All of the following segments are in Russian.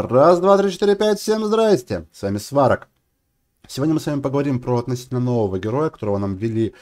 Раз, два, три, четыре, пять, всем здрасте! С вами Сварок. Сегодня мы с вами поговорим про относительно нового героя, которого нам ввели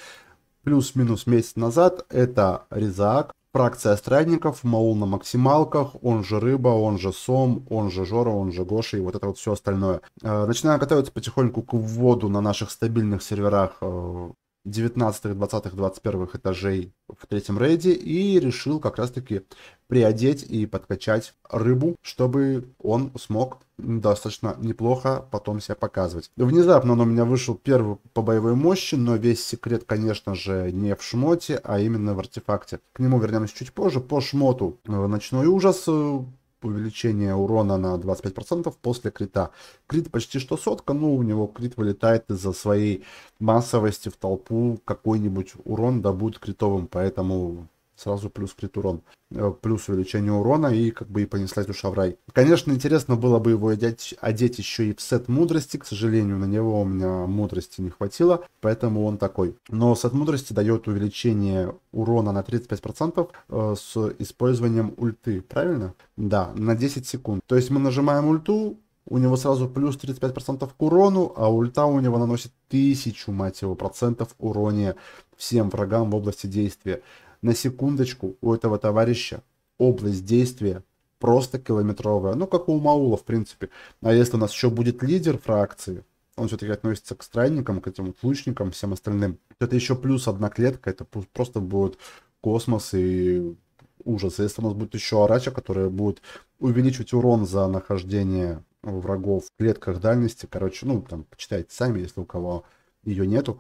плюс-минус месяц назад. Это Резак, фракция странников, Маул на максималках, он же Рыба, он же Сом, он же Жора, он же Гоша и вот это вот все остальное. Э, начинаем готовиться потихоньку к вводу на наших стабильных серверах э, 19, 20, 21 этажей в третьем рейде и решил как раз-таки приодеть и подкачать рыбу, чтобы он смог достаточно неплохо потом себя показывать. Внезапно он у меня вышел первый по боевой мощи, но весь секрет, конечно же, не в шмоте, а именно в артефакте. К нему вернемся чуть позже. По шмоту э, «Ночной ужас» увеличение урона на 25% после крита. Крит почти что сотка, но у него крит вылетает из-за своей массовости в толпу. Какой-нибудь урон да будет критовым, поэтому сразу плюс крит урон, э, плюс увеличение урона и как бы и понеслась душа в рай. Конечно, интересно было бы его одеть, одеть еще и в сет мудрости, к сожалению, на него у меня мудрости не хватило, поэтому он такой. Но сет мудрости дает увеличение урона на 35% э, с использованием ульты, правильно? Да, на 10 секунд. То есть мы нажимаем ульту, у него сразу плюс 35% к урону, а ульта у него наносит тысячу, мать его, процентов урона всем врагам в области действия. На секундочку, у этого товарища область действия просто километровая. Ну, как у Маула, в принципе. А если у нас еще будет лидер фракции, он все-таки относится к странникам, к этим вот лучникам, всем остальным. Это еще плюс одна клетка, это просто будет космос и ужас. Если у нас будет еще арача, которая будет увеличивать урон за нахождение врагов в клетках дальности, короче, ну, там, почитайте сами, если у кого ее нету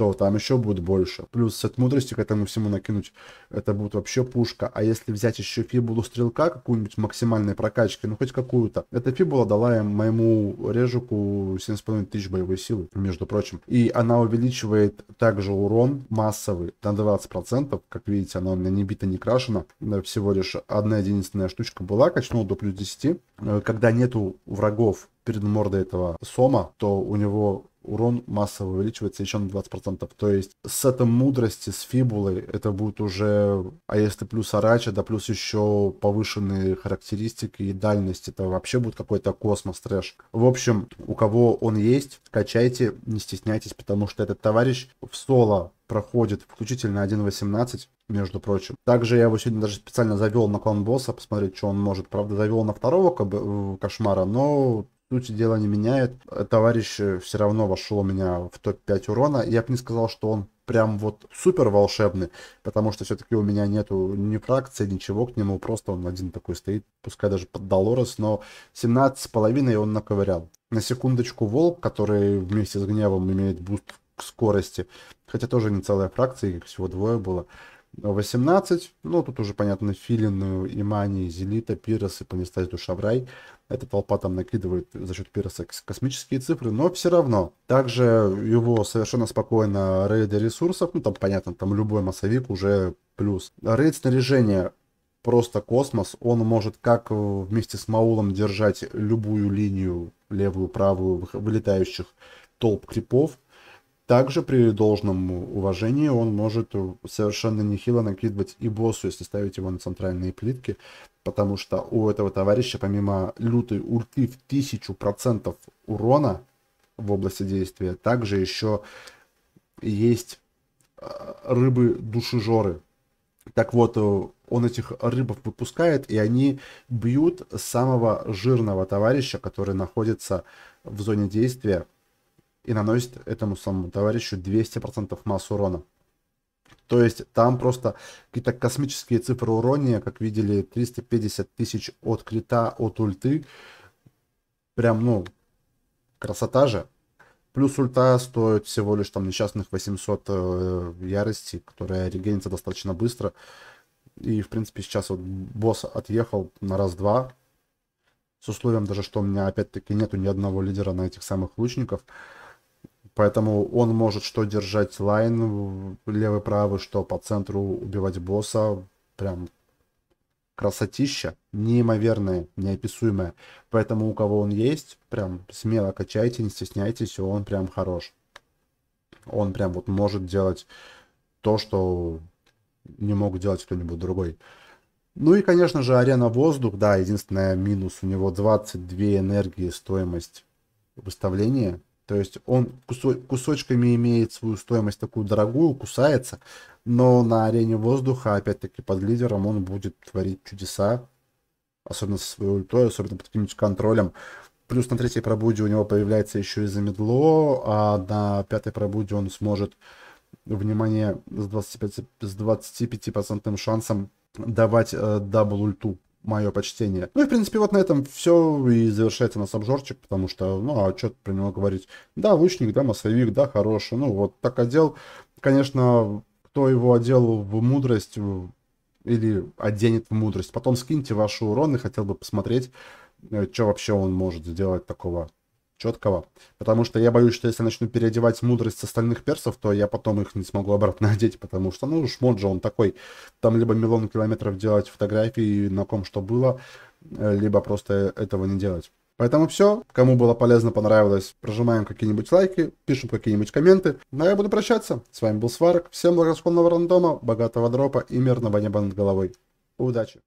то там еще будет больше. Плюс сет мудрости к этому всему накинуть, это будет вообще пушка. А если взять еще фибулу стрелка, какую-нибудь максимальной прокачки, ну хоть какую-то. Эта фибула дала я моему режику 7,5 тысяч боевой силы, между прочим. И она увеличивает также урон массовый на 20%. Как видите, она у меня не бита, не крашена. Всего лишь одна единственная штучка была, качнула до плюс 10. Э, когда нету врагов перед мордой этого сома, то у него урон массово увеличивается еще на 20%. То есть с этой мудрости, с фибулой, это будет уже, а если плюс арача, да плюс еще повышенные характеристики и дальность, это вообще будет какой-то космос трэш. В общем, у кого он есть, качайте, не стесняйтесь, потому что этот товарищ в соло проходит включительно 1.18, между прочим. Также я его сегодня даже специально завел на клан босса, посмотреть, что он может. Правда, завел на второго кошмара, но сути дела не меняет. Товарищ э, все равно вошел у меня в топ-5 урона. Я бы не сказал, что он прям вот супер волшебный, потому что все-таки у меня нету ни фракции, ничего к нему, просто он один такой стоит, пускай даже под Долорес, но 17,5 он наковырял. На секундочку Волк, который вместе с Гневом имеет буст к скорости, хотя тоже не целая фракция, их всего двое было, 18. Ну, тут уже, понятно, Филин, э, Имани, Зелита, Пирос и Панистась Душаврай. Эта толпа там накидывает за счет Пироса космические цифры, но все равно. Также его совершенно спокойно рейды ресурсов, ну, там, понятно, там любой массовик уже плюс. Рейд снаряжения просто космос. Он может как вместе с Маулом держать любую линию, левую, правую, вылетающих толп крипов, также при должном уважении он может совершенно нехило накидывать и боссу, если ставить его на центральные плитки, потому что у этого товарища помимо лютой ульты в 1000% урона в области действия, также еще есть э, рыбы душижоры. Так вот, э, он этих рыбов выпускает, и они бьют самого жирного товарища, который находится в зоне действия и наносит этому самому товарищу 200% масс урона. То есть там просто какие-то космические цифры урония, как видели, 350 тысяч от крита, от ульты. Прям, ну, красота же. Плюс ульта стоит всего лишь там несчастных 800 э, ярости, которая регенится достаточно быстро. И, в принципе, сейчас вот босс отъехал на раз-два. С условием даже, что у меня, опять-таки, нету ни одного лидера на этих самых лучников. Поэтому он может что держать лайн левый-правый, что по центру убивать босса. Прям красотища неимоверная, неописуемая. Поэтому у кого он есть, прям смело качайте, не стесняйтесь, он прям хорош. Он прям вот может делать то, что не мог делать кто-нибудь другой. Ну и, конечно же, арена воздух, да, единственное минус, у него 22 энергии стоимость выставления, то есть он кусочками имеет свою стоимость такую дорогую, кусается, но на арене воздуха, опять-таки, под лидером он будет творить чудеса, особенно со своей ультой, особенно под каким-нибудь контролем. Плюс на третьей пробуде у него появляется еще и замедло, а на пятой пробуде он сможет, внимание, с 25%, с 25 шансом давать э, дабл ульту мое почтение. Ну и, в принципе, вот на этом все и завершается у нас обжорчик, потому что, ну, а что про него говорить? Да, лучник, да, массовик, да, хороший. Ну, вот так одел. Конечно, кто его одел в мудрость или оденет в мудрость, потом скиньте ваши уроны, хотел бы посмотреть, э, что вообще он может сделать такого четкого. Потому что я боюсь, что если я начну переодевать мудрость с остальных персов, то я потом их не смогу обратно одеть, потому что, ну, уж Моджо он такой. Там либо миллион километров делать фотографии, на ком что было, э, либо просто этого не делать. Поэтому все. Кому было полезно, понравилось, прожимаем какие-нибудь лайки, пишем какие-нибудь комменты. Но ну, я буду прощаться. С вами был Сварок. Всем благосклонного рандома, богатого дропа и мирного неба над головой. Удачи!